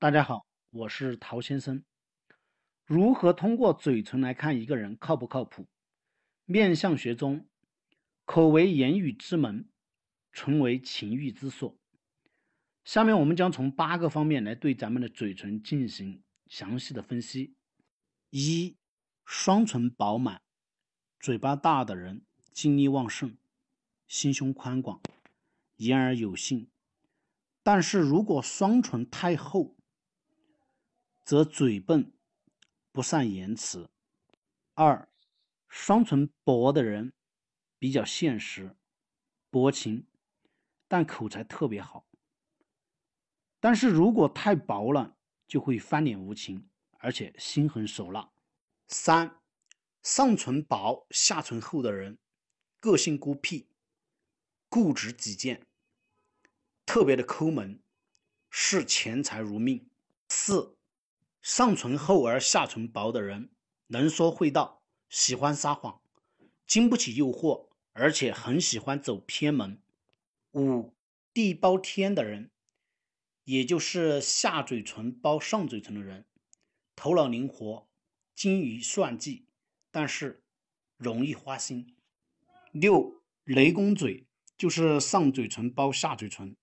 大家好，我是陶先生。如何通过嘴唇来看一个人靠不靠谱？面相学中，口为言语之门，唇为情欲之所。下面我们将从八个方面来对咱们的嘴唇进行详细的分析。一双唇饱满、嘴巴大的人，精力旺盛，心胸宽广，言而有信。但是如果双唇太厚，则嘴笨，不善言辞。二，双唇薄的人比较现实、薄情，但口才特别好。但是如果太薄了，就会翻脸无情，而且心狠手辣。三，上唇薄下唇厚的人，个性孤僻、固执己见，特别的抠门，视钱财如命。四。上唇厚而下唇薄的人，能说会道，喜欢撒谎，经不起诱惑，而且很喜欢走偏门。五地包天的人，也就是下嘴唇包上嘴唇的人，头脑灵活，精于算计，但是容易花心。六雷公嘴就是上嘴唇包下嘴唇，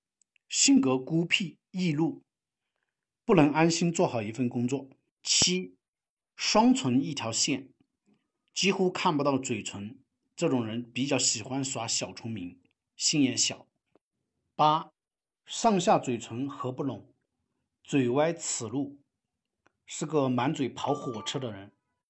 性格孤僻易怒。不能安心做好一份工作。七，双唇一条线，几乎看不到嘴唇，这种人比较喜欢耍小聪明，心眼小。八，上下嘴唇合不拢，嘴歪齿露，是个满嘴跑火车的人。